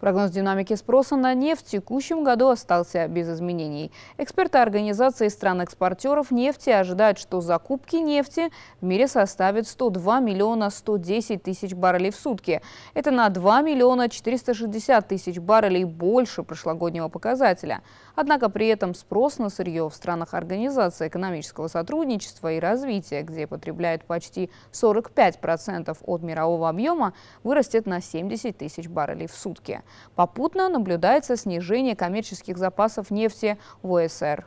Прогноз динамики спроса на нефть в текущем году остался без изменений. Эксперты организации стран-экспортеров нефти ожидают, что закупки нефти в мире составят 102 миллиона 110 тысяч баррелей в сутки. Это на 2 миллиона 460 тысяч баррелей больше прошлогоднего показателя. Однако при этом спрос на сырье в странах Организации экономического сотрудничества и развития, где потребляют почти 45% от мирового объема, вырастет на 70 тысяч баррелей в сутки. Попутно наблюдается снижение коммерческих запасов нефти в ОСР.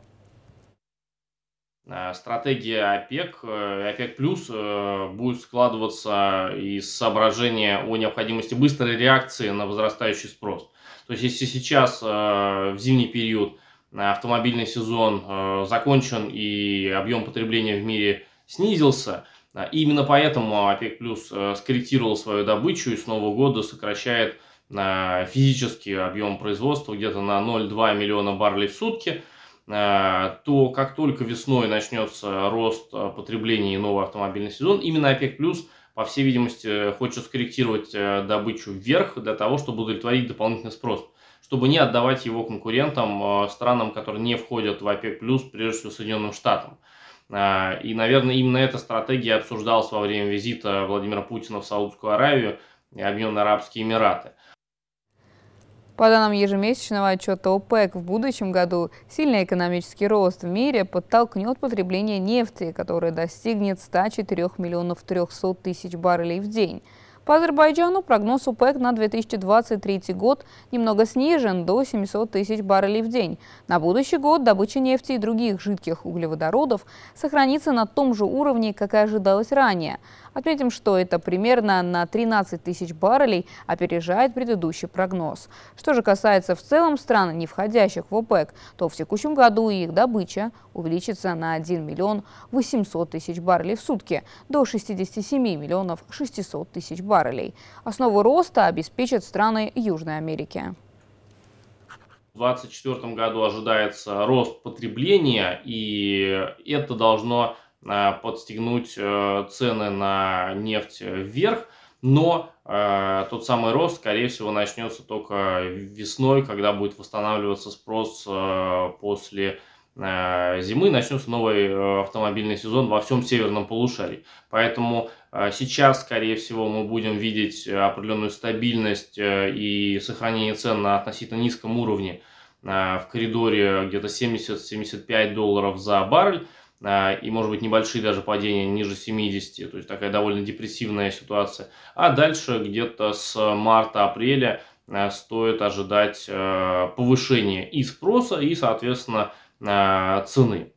Э, стратегия ОПЕК, э, ОПЕК плюс э, будет складываться из соображения о необходимости быстрой реакции на возрастающий спрос. То есть если сейчас в зимний период автомобильный сезон закончен и объем потребления в мире снизился, именно поэтому ОПЕК плюс скорректировал свою добычу и с нового года сокращает Э, физический объем производства где-то на 0,2 миллиона баррелей в сутки, э, то как только весной начнется рост э, потребления и новый автомобильный сезон, именно ОПЕК+, плюс по всей видимости, хочет скорректировать добычу вверх для того, чтобы удовлетворить дополнительный спрос, чтобы не отдавать его конкурентам, странам, которые не входят в ОПЕК+, плюс, прежде всего Соединенным Штатам. И, наверное, именно эта стратегия обсуждалась во время визита Владимира Путина в Саудовскую Аравию и Объединенные Арабские Эмираты – по данным ежемесячного отчета ОПЕК, в будущем году сильный экономический рост в мире подтолкнет потребление нефти, которое достигнет 104 миллионов 300 тысяч баррелей в день. По Азербайджану прогноз ОПЕК на 2023 год немного снижен до 700 тысяч баррелей в день. На будущий год добыча нефти и других жидких углеводородов сохранится на том же уровне, как и ожидалось ранее. Отметим, что это примерно на 13 тысяч баррелей опережает предыдущий прогноз. Что же касается в целом стран, не входящих в ОПЕК, то в текущем году их добыча увеличится на 1 миллион 800 тысяч баррелей в сутки до 67 миллионов 600 тысяч баррелей. Основу роста обеспечат страны Южной Америки. В 2024 году ожидается рост потребления, и это должно Э, подстегнуть э, цены на нефть вверх, но э, тот самый рост, скорее всего, начнется только весной, когда будет восстанавливаться спрос э, после э, зимы, начнется новый э, автомобильный сезон во всем северном полушарии. Поэтому э, сейчас, скорее всего, мы будем видеть определенную стабильность э, и сохранение цен на относительно низком уровне э, в коридоре где-то 70-75 долларов за баррель. А, и, может быть, небольшие даже падения ниже 70, то есть такая довольно депрессивная ситуация. А дальше где-то с марта-апреля а, стоит ожидать а, повышения и спроса, и, соответственно, цены.